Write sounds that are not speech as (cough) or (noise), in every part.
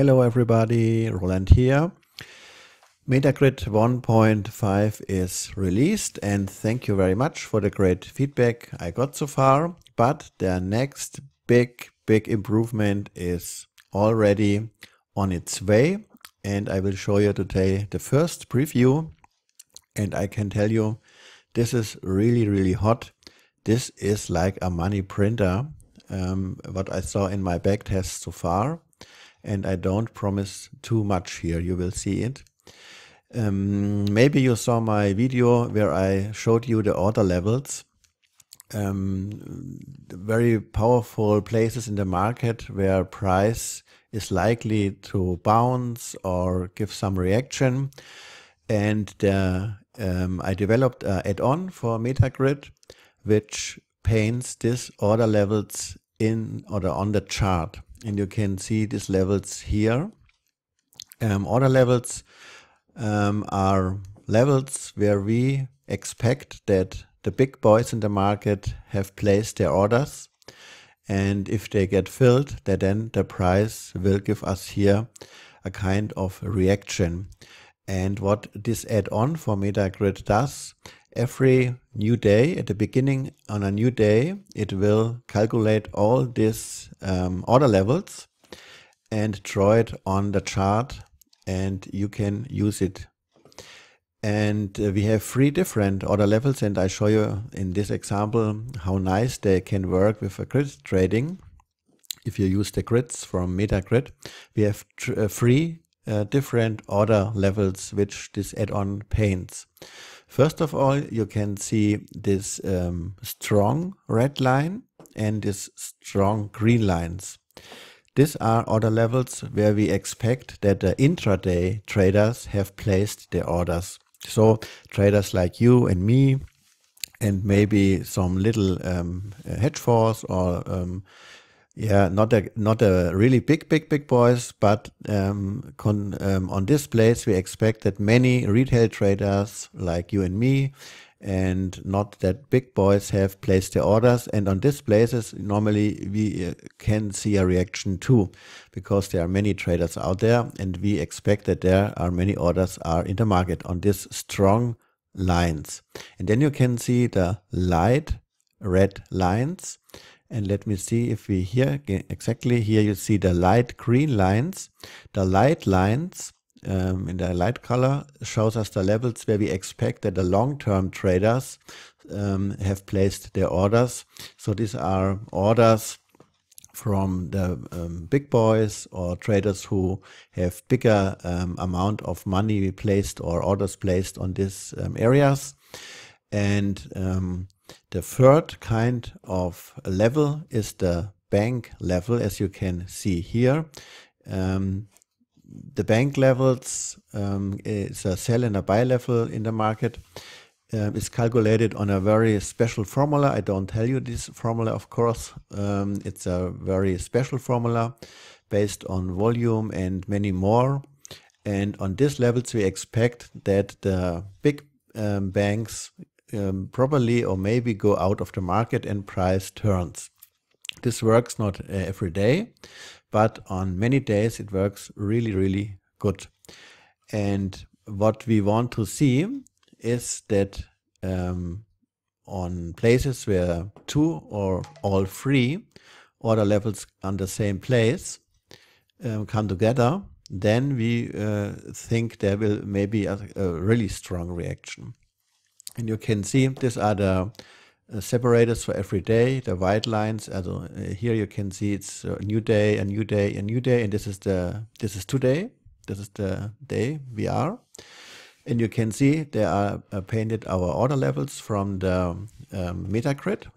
Hello everybody, Roland here. Metagrid 1.5 is released and thank you very much for the great feedback I got so far. But the next big, big improvement is already on its way and I will show you today the first preview and I can tell you this is really, really hot. This is like a money printer, um, what I saw in my back test so far and I don't promise too much here. You will see it. Um, maybe you saw my video where I showed you the order levels. Um, very powerful places in the market where price is likely to bounce or give some reaction. And um, I developed an add-on for Metagrid, which paints these order levels in or on the chart and you can see these levels here. Um, order levels um, are levels where we expect that the big boys in the market have placed their orders and if they get filled then the price will give us here a kind of reaction and what this add-on for metagrid does every new day, at the beginning on a new day, it will calculate all these um, order levels and draw it on the chart and you can use it. And uh, we have three different order levels and I show you in this example how nice they can work with a grid trading. If you use the grids from MetaGrid, we have uh, three uh, different order levels which this add-on paints. First of all, you can see this um, strong red line and this strong green lines. These are order levels where we expect that the intraday traders have placed their orders. So traders like you and me and maybe some little um, hedge funds or um, yeah, not a not a really big big big boys, but um, con, um, on this place we expect that many retail traders like you and me, and not that big boys have placed their orders. And on this places normally we uh, can see a reaction too, because there are many traders out there, and we expect that there are many orders are in the market on these strong lines. And then you can see the light red lines and let me see if we here, exactly here you see the light green lines. The light lines um, in the light color shows us the levels where we expect that the long-term traders um, have placed their orders. So these are orders from the um, big boys or traders who have bigger um, amount of money placed or orders placed on these um, areas. And um, the third kind of level is the bank level, as you can see here. Um, the bank levels um, is a sell and a buy level in the market. Um, it's calculated on a very special formula. I don't tell you this formula, of course. Um, it's a very special formula based on volume and many more. And on these levels, we expect that the big um, banks um, properly or maybe go out of the market and price turns. This works not uh, every day, but on many days it works really, really good. And what we want to see is that um, on places where two or all three order levels on the same place um, come together, then we uh, think there will maybe a, a really strong reaction. And you can see these are the uh, separators for every day, the white lines. Also uh, here you can see it's a new day, a new day, a new day, and this is the this is today. This is the day we are, and you can see there are uh, painted our order levels from the um,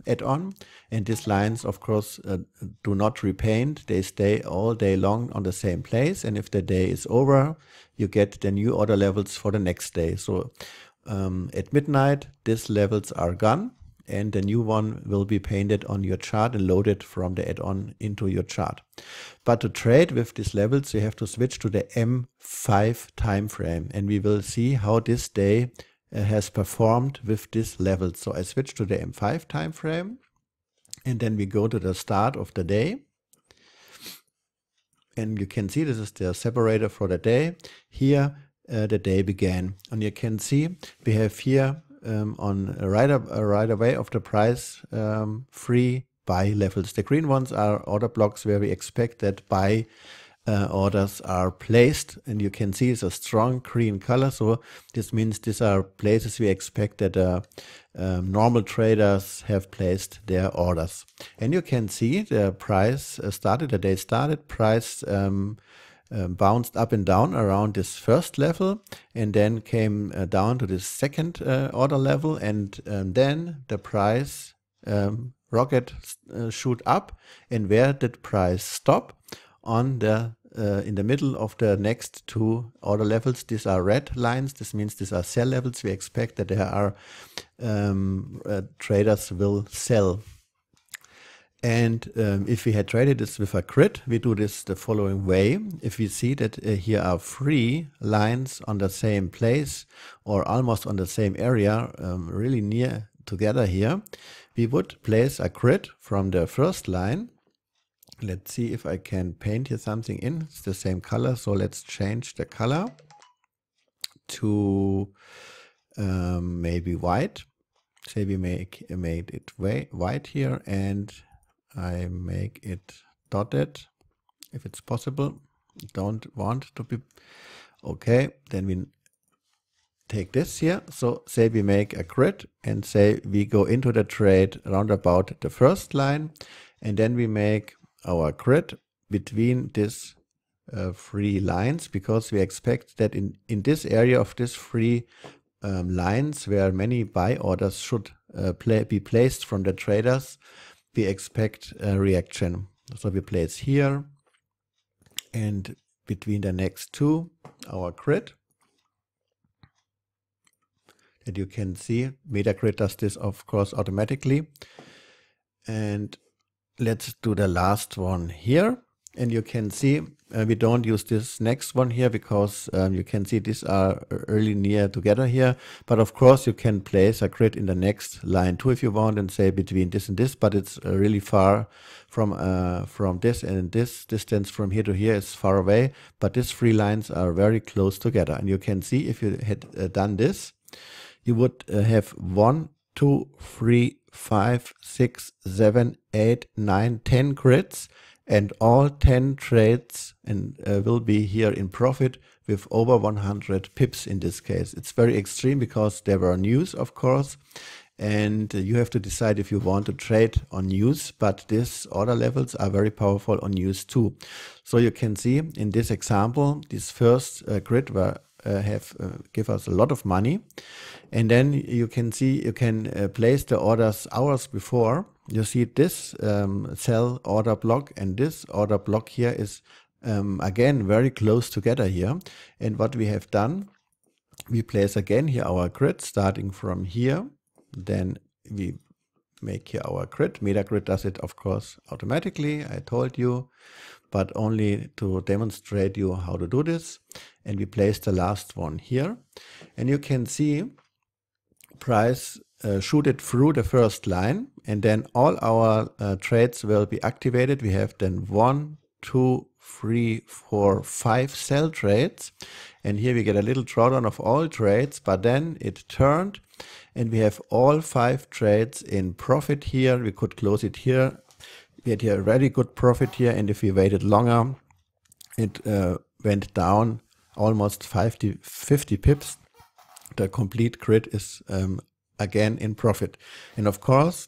add-on, and these lines, of course, uh, do not repaint. They stay all day long on the same place, and if the day is over, you get the new order levels for the next day. So um, at midnight, these levels are gone and the new one will be painted on your chart and loaded from the add-on into your chart. But to trade with these levels, you have to switch to the M5 time frame and we will see how this day uh, has performed with this level. So I switch to the M5 time frame and then we go to the start of the day. And you can see this is the separator for the day. Here uh, the day began. And you can see we have here um, on right, up, right away of the price um, free buy levels. The green ones are order blocks where we expect that buy uh, orders are placed and you can see it's a strong green color. So this means these are places we expect that uh, um, normal traders have placed their orders. And you can see the price uh, started, the day started, price um, um, bounced up and down around this first level and then came uh, down to this second uh, order level and um, then the price um, rocket uh, shoot up and where did price stop on the uh, in the middle of the next two order levels. These are red lines. This means these are sell levels. We expect that there are um, uh, traders will sell and um, if we had traded this with a grid, we do this the following way. If we see that uh, here are three lines on the same place or almost on the same area, um, really near together here, we would place a grid from the first line. Let's see if I can paint here something in. It's the same color, so let's change the color to um, maybe white. Say we make made it white here and I make it dotted if it's possible. Don't want to be okay. Then we take this here. So say we make a grid and say we go into the trade round about the first line and then we make our grid between these uh, three lines because we expect that in, in this area of these three um, lines where many buy orders should uh, play, be placed from the traders, we expect a reaction. So we place here and between the next two, our grid. That you can see, Metagrid does this of course automatically. And let's do the last one here and you can see uh, we don't use this next one here because um, you can see these are really uh, near together here but of course you can place a grid in the next line too if you want and say between this and this but it's uh, really far from uh, from this and this distance from here to here is far away but these three lines are very close together and you can see if you had uh, done this you would have one two three five six seven eight nine ten grids and all 10 trades and uh, will be here in profit with over 100 pips in this case. It's very extreme because there were news, of course, and you have to decide if you want to trade on news, but these order levels are very powerful on news too. So you can see in this example, this first uh, grid were uh, have uh, give us a lot of money and then you can see you can uh, place the orders hours before you see this um, cell order block and this order block here is um, again very close together here. And what we have done, we place again here our grid starting from here. Then we make here our grid. Metagrid does it, of course, automatically, I told you, but only to demonstrate you how to do this. And we place the last one here. And you can see price uh, shoot it through the first line and then all our uh, trades will be activated. We have then one, two, three, four, five sell trades. And here we get a little drawdown of all trades, but then it turned and we have all five trades in profit here. We could close it here. We had here a very good profit here. And if we waited longer, it uh, went down almost 50, 50 pips. The complete grid is um, again in profit. And of course,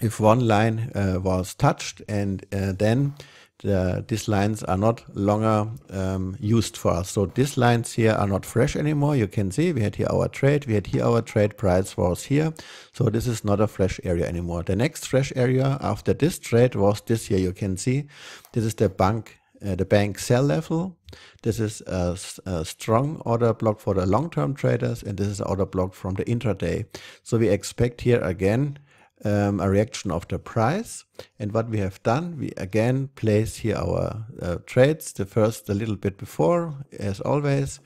if one line uh, was touched and uh, then the, these lines are not longer um, used for us. So these lines here are not fresh anymore. You can see we had here our trade, we had here our trade, price was here. So this is not a fresh area anymore. The next fresh area after this trade was this here. You can see this is the bank uh, the bank sell level. This is a, a strong order block for the long-term traders and this is order block from the intraday. So we expect here again um, a reaction of the price. And what we have done, we again place here our uh, trades, the first a little bit before, as always,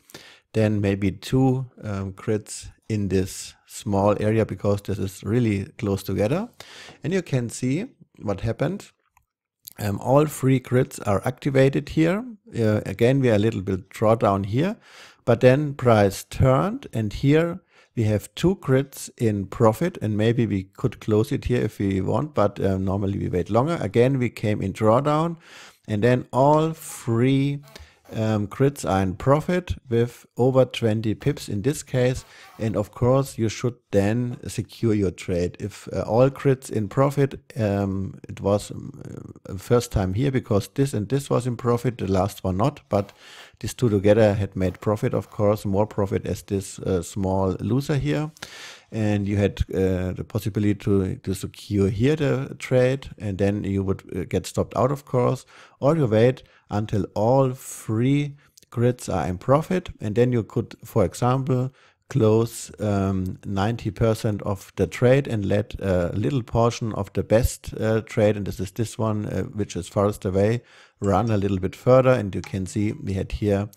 then maybe two um, crits in this small area because this is really close together. And you can see what happened. Um, all three grids are activated here. Uh, again, we are a little bit drawdown here, but then price turned and here we have two grids in profit and maybe we could close it here if we want, but um, normally we wait longer. Again, we came in drawdown and then all three um, are in profit with over 20 pips in this case. And of course, you should then secure your trade. If uh, all crits in profit, um, it was um, uh, first time here because this and this was in profit, the last one not. But these two together had made profit, of course, more profit as this uh, small loser here and you had uh, the possibility to, to secure here the trade, and then you would uh, get stopped out, of course, or you wait until all three grids are in profit, and then you could, for example, close 90% um, of the trade and let a little portion of the best uh, trade, and this is this one, uh, which is farthest away, run a little bit further. And you can see we had here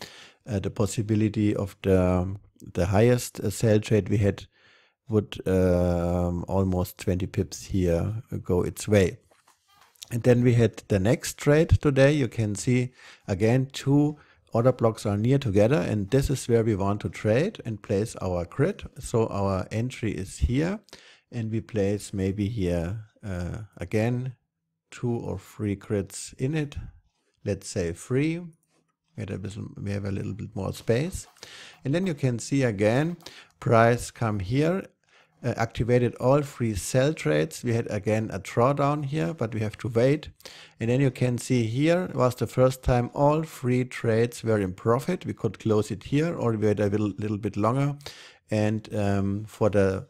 uh, the possibility of the, the highest uh, sell trade we had would um, almost 20 pips here go its way. And then we had the next trade today. You can see again two order blocks are near together and this is where we want to trade and place our grid. So our entry is here and we place maybe here uh, again two or three grids in it. Let's say three. We, we have a little bit more space. And then you can see again price come here uh, activated all three sell trades. We had again a drawdown here, but we have to wait. And then you can see here was the first time all three trades were in profit. We could close it here or wait a little, little bit longer. And um, for the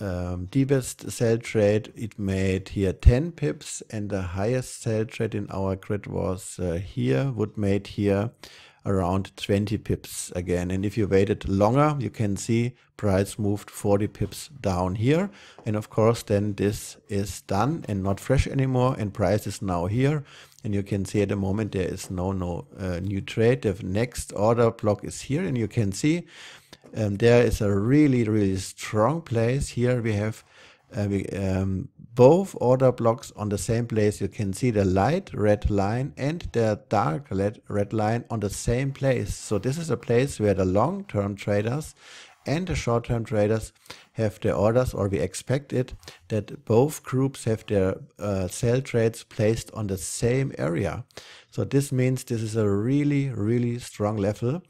um, deepest sell trade, it made here 10 pips and the highest sell trade in our grid was uh, here, would made here around 20 pips again. And if you waited longer, you can see price moved 40 pips down here. And of course, then this is done and not fresh anymore. And price is now here. And you can see at the moment there is no no uh, new trade. The next order block is here. And you can see um, there is a really, really strong place. Here we have uh, we, um, both order blocks on the same place. You can see the light red line and the dark red, red line on the same place. So this is a place where the long-term traders and the short-term traders have their orders or we expect it that both groups have their uh, sell trades placed on the same area. So this means this is a really, really strong level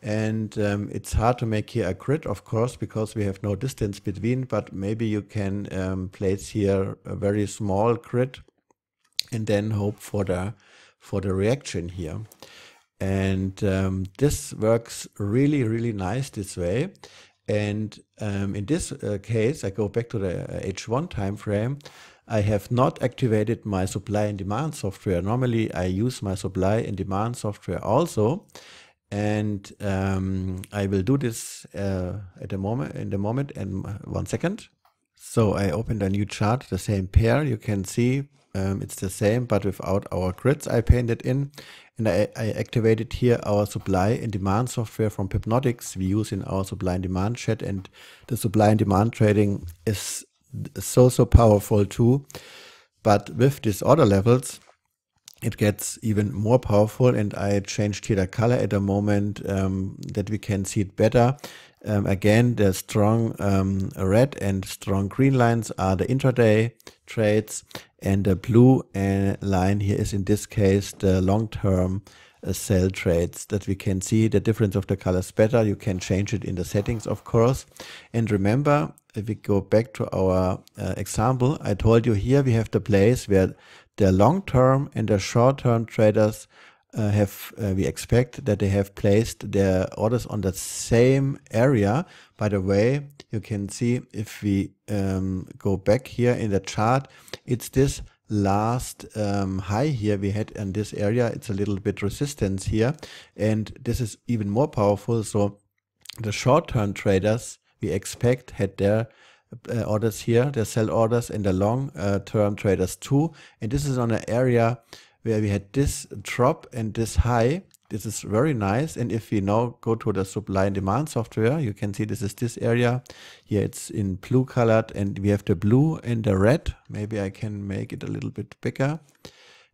and um, it's hard to make here a grid, of course, because we have no distance between, but maybe you can um, place here a very small grid and then hope for the, for the reaction here. And um, this works really, really nice this way. And um, in this uh, case, I go back to the H1 uh, time frame. I have not activated my supply and demand software. Normally, I use my supply and demand software also and um, I will do this uh, at the moment in the moment and one second. So I opened a new chart, the same pair. You can see um, it's the same, but without our grids I painted in. And I, I activated here our supply and demand software from Pipnotics we use in our supply and demand chat. And the supply and demand trading is so, so powerful too. But with these order levels, it gets even more powerful and I changed here the color at the moment um, that we can see it better. Um, again, the strong um, red and strong green lines are the intraday trades and the blue uh, line here is in this case the long-term uh, sell trades that we can see the difference of the colors better. You can change it in the settings, of course. And remember, if we go back to our uh, example, I told you here we have the place where the long-term and the short-term traders uh, have, uh, we expect that they have placed their orders on the same area. By the way, you can see if we um, go back here in the chart, it's this last um, high here we had in this area it's a little bit resistance here and this is even more powerful so the short-term traders we expect had their uh, orders here, their sell orders in the long uh, term traders too. And this is on an area where we had this drop and this high. This is very nice. And if we now go to the supply and demand software, you can see this is this area. Here it's in blue colored and we have the blue and the red. Maybe I can make it a little bit bigger.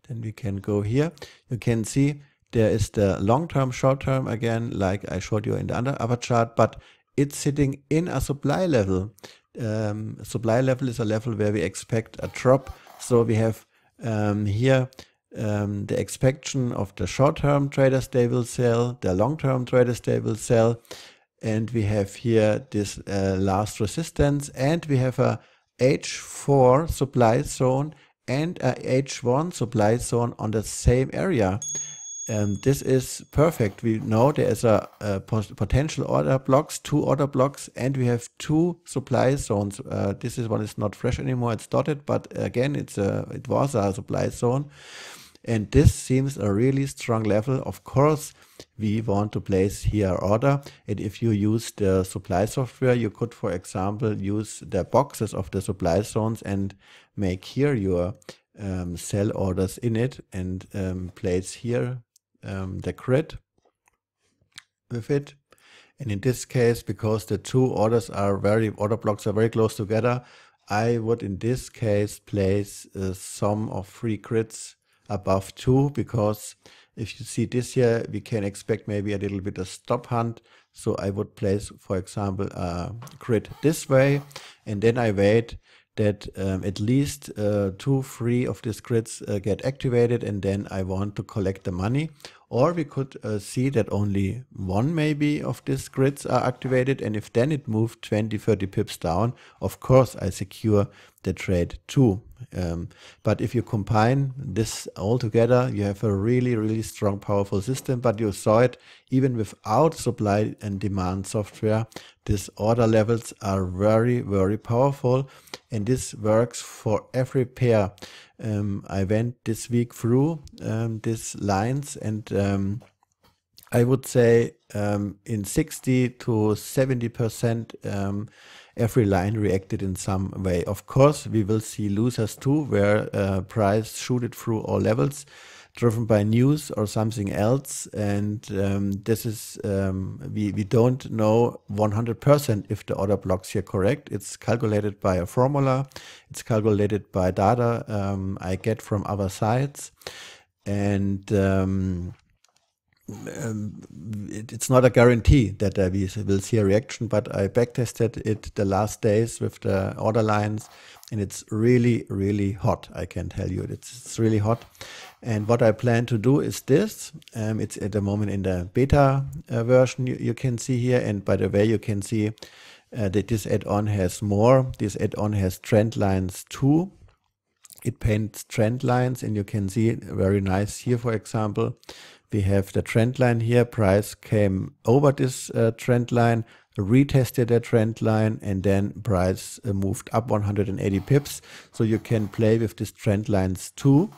Then we can go here. You can see there is the long term, short term again, like I showed you in the other chart, but it's sitting in a supply level. Um, supply level is a level where we expect a drop. So we have um, here um, the expectation of the short-term traders they will sell, the long-term traders they will sell, and we have here this uh, last resistance, and we have a H4 supply zone and a H1 supply zone on the same area um, this is perfect. We know there's a, a, potential order blocks, two order blocks, and we have two supply zones. Uh, this is one is not fresh anymore; it's dotted, but again, it's a it was a supply zone, and this seems a really strong level. Of course, we want to place here order, and if you use the supply software, you could, for example, use the boxes of the supply zones and make here your um, sell orders in it and um, place here um, the grid with it. And in this case, because the two orders are very, order blocks are very close together, I would in this case place a uh, sum of three grids above two, because if you see this here, we can expect maybe a little bit of stop hunt. So I would place, for example, a grid this way, and then I wait that um, at least uh, two, three of these grids uh, get activated, and then I want to collect the money or we could uh, see that only one maybe of these grids are activated and if then it moved 20, 30 pips down, of course I secure the trade too. Um, but if you combine this all together, you have a really, really strong, powerful system. But you saw it even without supply and demand software. These order levels are very, very powerful. And this works for every pair um, I went this week through um, these lines, and um, I would say um, in 60 to 70 percent, um, every line reacted in some way. Of course, we will see losers too, where uh, price shooted through all levels driven by news or something else. And um, this is, um, we, we don't know 100% if the order blocks here correct. It's calculated by a formula. It's calculated by data um, I get from other sites. And um, um, it, it's not a guarantee that uh, we will see a reaction, but I backtested it the last days with the order lines and it's really, really hot. I can tell you it's, it's really hot and what I plan to do is this. Um, it's at the moment in the beta uh, version you, you, can see here. And by the way, you can see uh, that this add-on has more. This add-on has trend lines too. It paints trend lines and you can see very nice here, for example, we have the trend line here. Price came over this uh, trend line, retested the trend line, and then price uh, moved up 180 pips. So you can play with these trend lines too.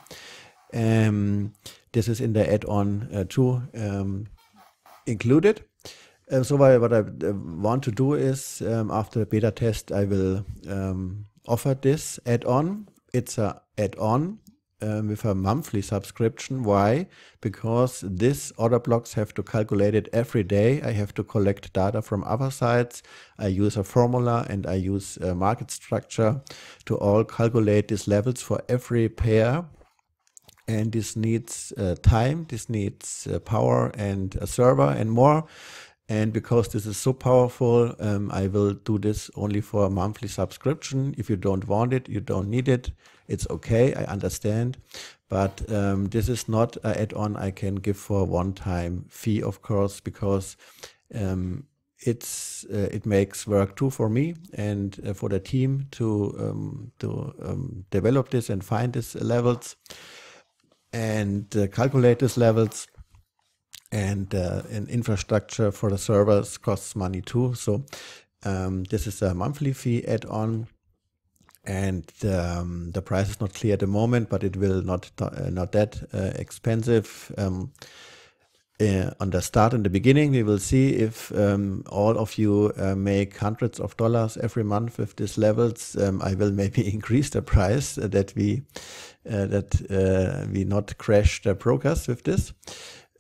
Um, this is in the add-on uh, um, included. Uh, so what I, what I, uh, want to do is um, after the beta test, I will um, offer this add-on. It's a add-on um, with a monthly subscription. Why? Because these order blocks have to calculate it every day. I have to collect data from other sites. I use a formula and I use a market structure to all calculate these levels for every pair and this needs uh, time, this needs uh, power and a server and more. And because this is so powerful, um, I will do this only for a monthly subscription. If you don't want it, you don't need it. It's okay, I understand. But um, this is not an add on I can give for a one time fee, of course, because um, it's uh, it makes work too for me and uh, for the team to um, to um, develop this and find these levels and uh, calculate these levels and uh, infrastructure for the servers costs money too. So um, this is a monthly fee add-on, and um, the price is not clear at the moment, but it will not uh, not that uh, expensive. Um, uh, on the start in the beginning. We will see if um, all of you uh, make hundreds of dollars every month with these levels. Um, I will maybe (laughs) increase the price uh, that we uh, that uh, we not crash the progress with this.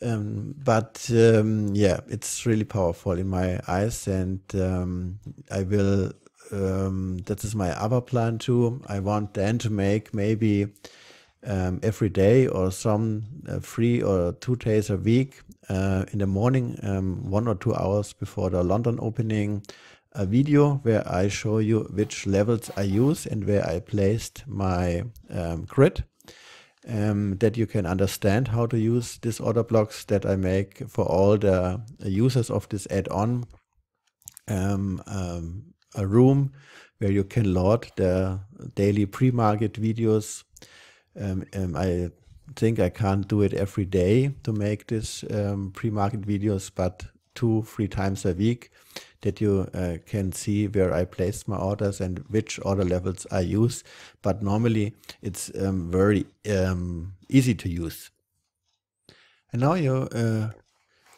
Um, but um, yeah, it's really powerful in my eyes, and um, I will. Um, that is my other plan too. I want then to make maybe um, every day or some uh, three or two days a week uh, in the morning, um, one or two hours before the London opening, a video where I show you which levels I use and where I placed my um, grid. Um, that you can understand how to use these order blocks that I make for all the users of this add-on um, um, a room where you can load the daily pre-market videos um, um, I think I can't do it every day to make these um, pre-market videos, but two, three times a week that you uh, can see where I placed my orders and which order levels I use. But normally it's um, very um, easy to use. And now you uh,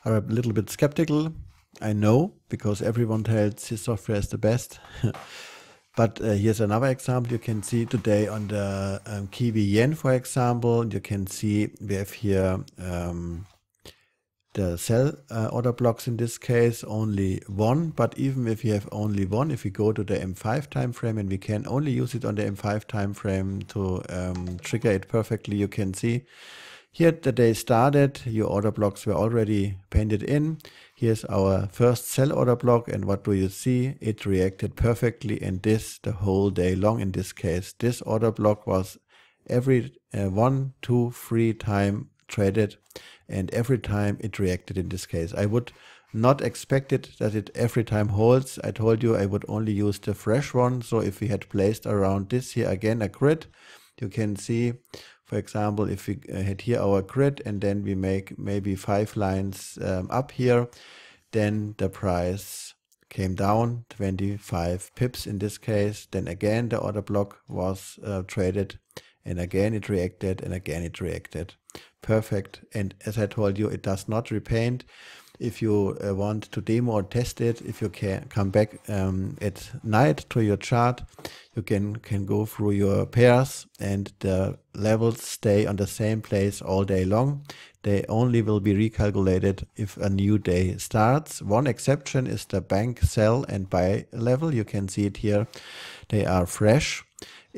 are a little bit skeptical. I know because everyone tells his software is the best. (laughs) But uh, here's another example you can see today on the um, Kiwi Yen, for example. You can see we have here um, the cell uh, order blocks in this case, only one. But even if you have only one, if we go to the M5 time frame and we can only use it on the M5 time frame to um, trigger it perfectly, you can see here the day started, your order blocks were already painted in. Here's our first sell order block and what do you see? It reacted perfectly and this the whole day long in this case. This order block was every uh, one, two, three time traded and every time it reacted in this case. I would not expected that it every time holds. I told you I would only use the fresh one. So if we had placed around this here again a grid, you can see for example, if we had uh, here our grid and then we make maybe five lines um, up here, then the price came down 25 pips in this case. Then again, the order block was uh, traded and again it reacted and again it reacted. Perfect. And as I told you, it does not repaint if you uh, want to demo or test it, if you can come back um, at night to your chart, you can, can go through your pairs and the levels stay on the same place all day long. They only will be recalculated if a new day starts. One exception is the bank sell and buy level. You can see it here. They are fresh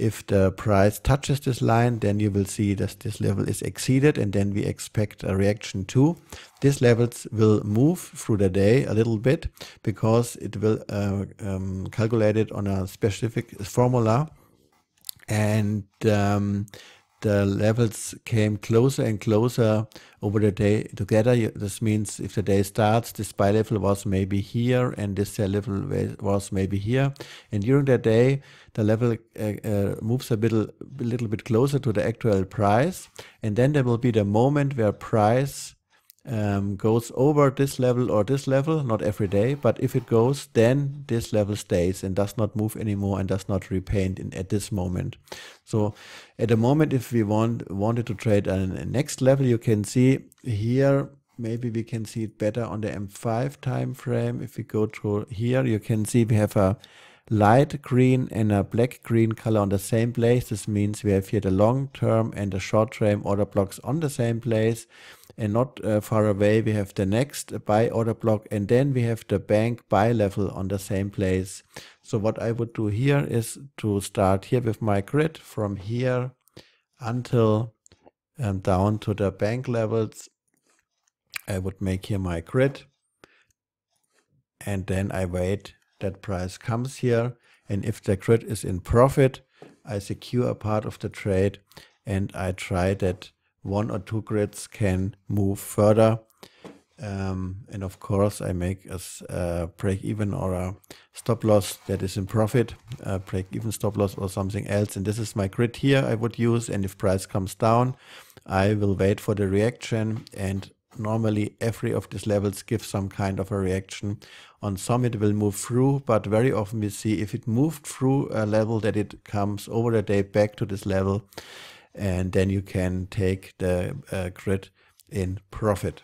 if the price touches this line, then you will see that this level is exceeded and then we expect a reaction too. These levels will move through the day a little bit because it will uh, um, calculate it on a specific formula and um, the levels came closer and closer over the day together. This means if the day starts, this buy level was maybe here and this sell level was maybe here. And during that day, the level uh, uh, moves a, a little bit closer to the actual price. And then there will be the moment where price um, goes over this level or this level, not every day, but if it goes, then this level stays and does not move anymore and does not repaint in, at this moment. So at the moment, if we want wanted to trade a next level, you can see here, maybe we can see it better on the M5 time frame. If we go to here, you can see we have a light green and a black green color on the same place. This means we have here the long term and the short term order blocks on the same place. And not uh, far away, we have the next buy order block and then we have the bank buy level on the same place. So what I would do here is to start here with my grid from here until um, down to the bank levels. I would make here my grid and then I wait that price comes here. And if the grid is in profit, I secure a part of the trade and I try that one or two grids can move further. Um, and of course, I make a, break even or a stop loss that is in profit, a break even stop loss or something else. And this is my grid here I would use. And if price comes down, I will wait for the reaction and normally every of these levels gives some kind of a reaction. On some it will move through, but very often we see if it moved through a level that it comes over the day back to this level and then you can take the uh, grid in profit.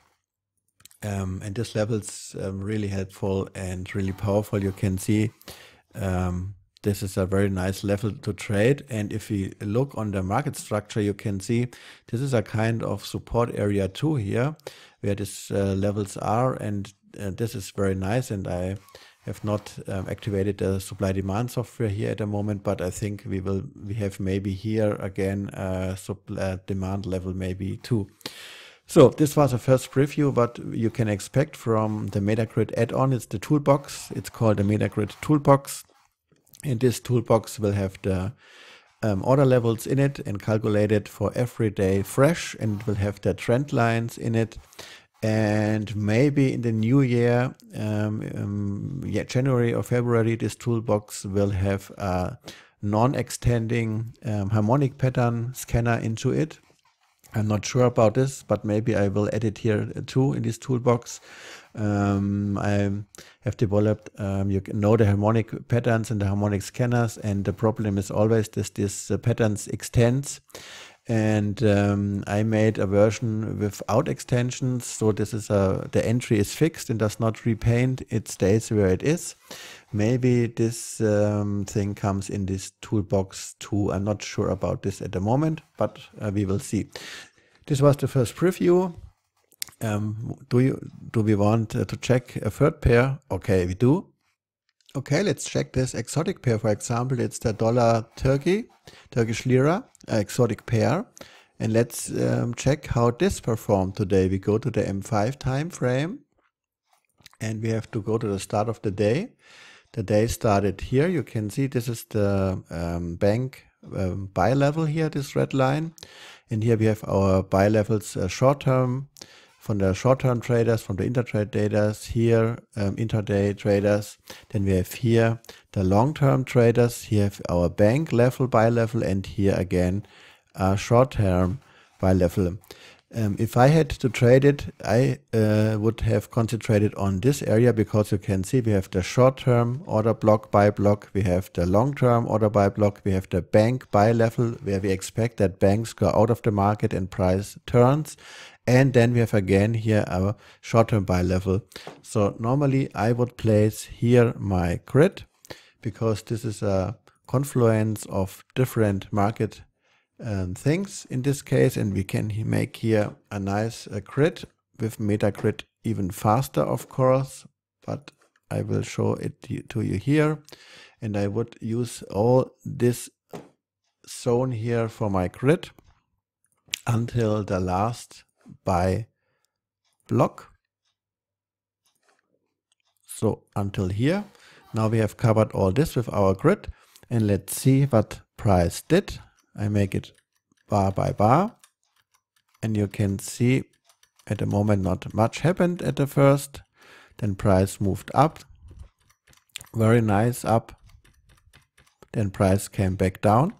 Um, and this level is um, really helpful and really powerful. You can see um, this is a very nice level to trade. And if we look on the market structure, you can see this is a kind of support area too here, where these uh, levels are. And uh, this is very nice. And I have not um, activated the supply demand software here at the moment, but I think we will we have maybe here again a uh, supply uh, demand level maybe too. So this was a first preview what you can expect from the Metagrid add-on. It's the toolbox. It's called the Metagrid toolbox. And this toolbox will have the um, order levels in it and calculated for every day fresh and will have the trend lines in it and maybe in the new year um, um, yeah, january or february this toolbox will have a non-extending um, harmonic pattern scanner into it i'm not sure about this but maybe i will add it here uh, too in this toolbox um, I have developed, um, you know, the harmonic patterns and the harmonic scanners, and the problem is always this: this uh, patterns extends. And um, I made a version without extensions, so this is a the entry is fixed and does not repaint. It stays where it is. Maybe this um, thing comes in this toolbox too. I'm not sure about this at the moment, but uh, we will see. This was the first preview um, ähm, do you do we want äh, to check a third pair? Okay, we do. Okay, let's check this exotic pair. For example, it's the dollar Turkey, Turkish lira, exotic pair. And let's um, check how this performed today. We go to the M5 time frame and we have to go to the start of the day. The day started here. You can see this is the um, bank um, buy level here, this red line. And here we have our buy levels uh, short term, von der Short-Term Traders, from ähm, the Intraday Traders, here um, Intraday Traders. Then we have here the long-term traders. Here have our bank level, buy level, and here again uh, short-term buy level. Um, if I had to trade it, I uh, would have concentrated on this area because you can see we have the short-term order block buy block, we have the long-term order buy block, we have the bank buy level where we expect that banks go out of the market and price turns, and then we have again here our short-term buy level. So normally I would place here my grid because this is a confluence of different market um, things in this case. And we can make here a nice uh, grid with Metagrid even faster, of course, but I will show it to you here. And I would use all this zone here for my grid until the last by block. So until here. Now we have covered all this with our grid and let's see what price did. I make it bar by bar and you can see at the moment not much happened at the first. Then price moved up. Very nice up. Then price came back down.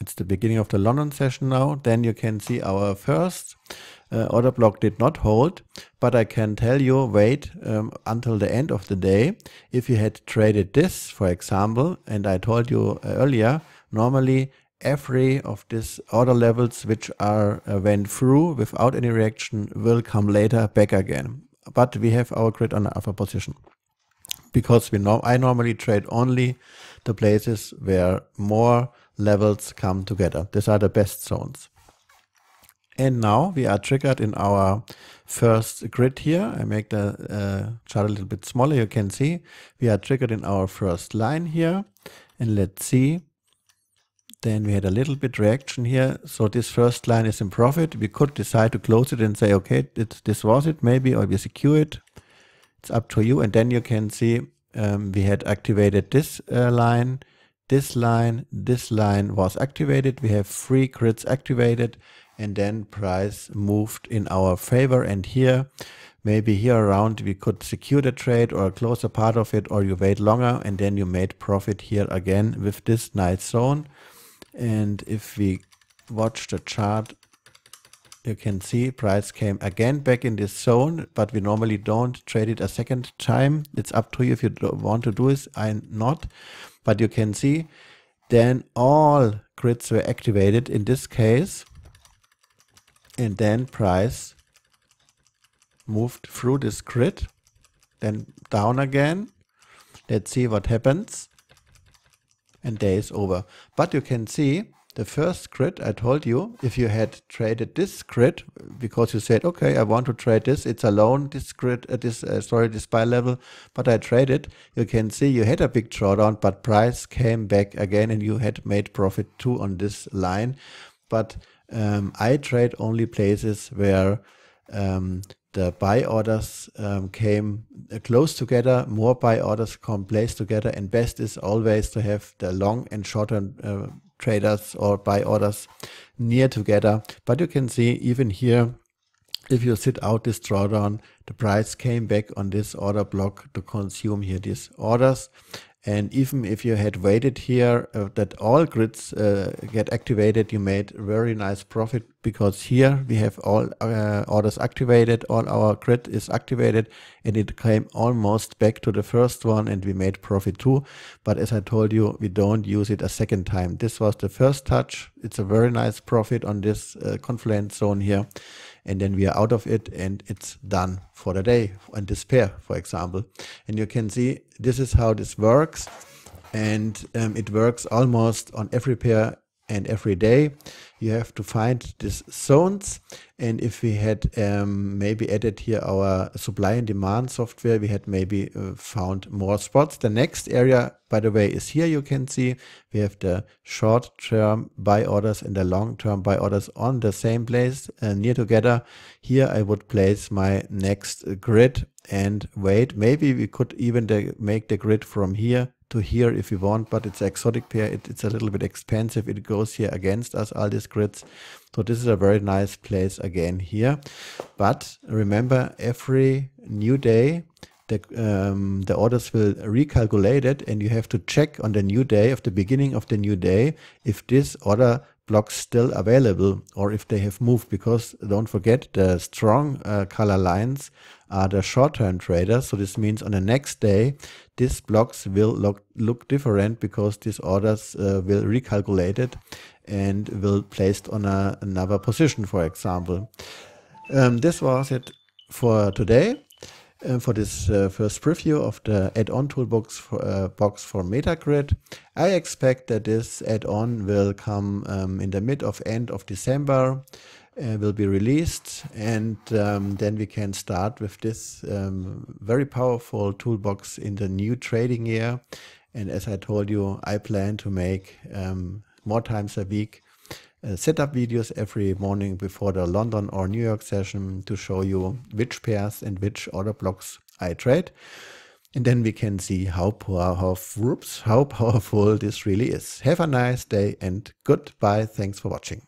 it's the beginning of the London session now, then you can see our first uh, order block did not hold, but I can tell you wait um, until the end of the day. If you had traded this, for example, and I told you uh, earlier, normally every of these order levels which are uh, went through without any reaction will come later back again. But we have our grid on the position because we know I normally trade only the places where more levels come together. These are the best zones. And now we are triggered in our first grid here. I make the uh, chart a little bit smaller. You can see we are triggered in our first line here. And let's see. Then we had a little bit reaction here. So this first line is in profit. We could decide to close it and say, okay, it, this was it maybe, or we secure it. It's up to you. And then you can see um, we had activated this uh, line this line, this line was activated. We have three grids activated and then price moved in our favor. And here, maybe here around, we could secure the trade or close a part of it or you wait longer and then you made profit here again with this night zone. And if we watch the chart, you can see price came again back in this zone, but we normally don't trade it a second time. It's up to you if you want to do this. I'm not but you can see then all grids were activated in this case and then price moved through this grid then down again let's see what happens and day is over but you can see the first grid I told you, if you had traded this grid, because you said, okay, I want to trade this, it's alone, this grid, uh, this, uh, sorry, this buy level, but I traded, you can see you had a big drawdown, but price came back again and you had made profit too on this line. But um, I trade only places where um, the buy orders um, came uh, close together, more buy orders come placed together, and best is always to have the long and short and uh, traders or buy orders near together. But you can see even here, if you sit out this drawdown, the price came back on this order block to consume here these orders. And even if you had waited here uh, that all grids uh, get activated, you made very nice profit because here we have all uh, orders activated, all our grid is activated and it came almost back to the first one and we made profit too. But as I told you, we don't use it a second time. This was the first touch. It's a very nice profit on this uh, confluence zone here and then we are out of it and it's done for the day and this pair, for example. And you can see this is how this works. And um, it works almost on every pair and every day you have to find these zones and if we had um, maybe added here our supply and demand software we had maybe uh, found more spots the next area by the way is here you can see we have the short term buy orders and the long term buy orders on the same place uh, near together here i would place my next grid and wait maybe we could even make the grid from here to here if you want, but it's exotic pair. It, it's a little bit expensive. It goes here against us, all these grids. So this is a very nice place again here. But remember, every new day, the, um, the orders will recalculate it and you have to check on the new day of the beginning of the new day if this order blocks still available or if they have moved because don't forget the strong uh, color lines are the short-term traders so this means on the next day these blocks will look, look different because these orders uh, will recalculate it and will placed on a, another position for example um, this was it for today uh, for this uh, first preview of the add-on toolbox for, uh, box for Metagrid. I expect that this add-on will come um, in the mid of end of December, uh, will be released, and um, then we can start with this um, very powerful toolbox in the new trading year. And as I told you, I plan to make um, more times a week uh, setup videos every morning before the London or New York session to show you which pairs and which order blocks I trade. And then we can see how, poor, how, whoops, how powerful this really is. Have a nice day and goodbye. Thanks for watching.